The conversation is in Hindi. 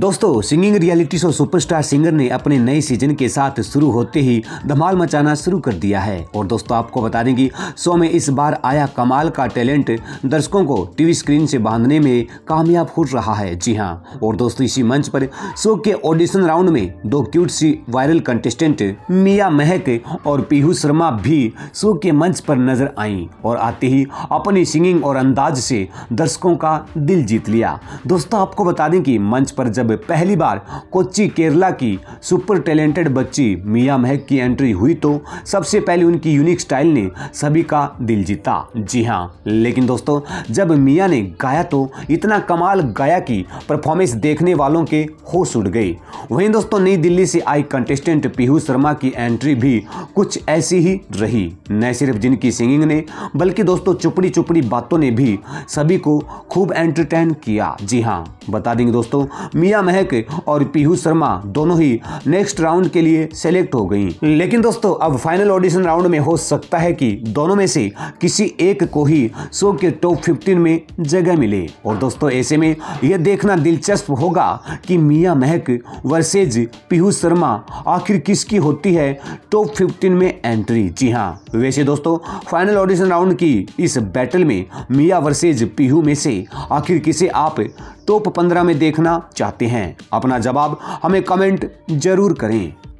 दोस्तों singing reality show superstar singer ने अपने नए सीजन के साथ शुरू होते ही धमाल मचाना शुरू कर दिया है और दोस्तों आपको बता दें कि शो में इस बार आया कमाल का टैलेंट दर्शकों को टीवी स्क्रीन से बांधने में कामयाब हो रहा है जी हां और दोस्तों इसी मंच पर शो के ऑडिशन राउंड में दो क्यूट सी वायरल कंटेस्टेंट मिया महक और पीहू शर्मा भी शो के मंच पर नजर आई और आते ही अपनी सिंगिंग और अंदाज से दर्शकों का दिल जीत लिया दोस्तों आपको बता दें कि मंच पर जब जब पहली बार कोच्चि केरला की सुपर टैलेंटेड बच्ची मिया महक की एंट्री हुई तो सबसे पहले उनकी यूनिक स्टाइल ने सभी का दिल जीता जी हाँ लेकिन दोस्तों जब मिया ने गाया तो इतना कमाल गाया कि परफॉर्मेंस देखने वालों के होश उड़ गए वहीं दोस्तों नई दिल्ली से आई कंटेस्टेंट पीहू शर्मा की एंट्री भी कुछ ऐसी ही रही न सिर्फ जिनकी सिंगिंग ने बल्कि दोस्तों चुपड़ी चुपड़ी बातों ने भी सभी को खूब एंटरटेन किया जी हाँ बता देंगे दोस्तों मिया दिव्या महक और पीहू शर्मा दोनों ही नेक्स्ट राउंड के लिए सेलेक्ट हो गई लेकिन दोस्तों अब फाइनल ऑडिशन राउंड में हो सकता है कि दोनों में से किसी एक को ही शो के टॉप फिफ्टीन में जगह मिले और दोस्तों ऐसे में यह देखना दिलचस्प होगा कि मिया महक वर्सेज पीहू शर्मा आखिर किसकी होती है टॉप फिफ्टीन में एंट्री जी हाँ वैसे दोस्तों फाइनल ऑडिशन राउंड की इस बैटल में मिया वर्सेज पीहू में से आखिर किसे आप टॉप पंद्रह में देखना चाहते हैं अपना जवाब हमें कमेंट जरूर करें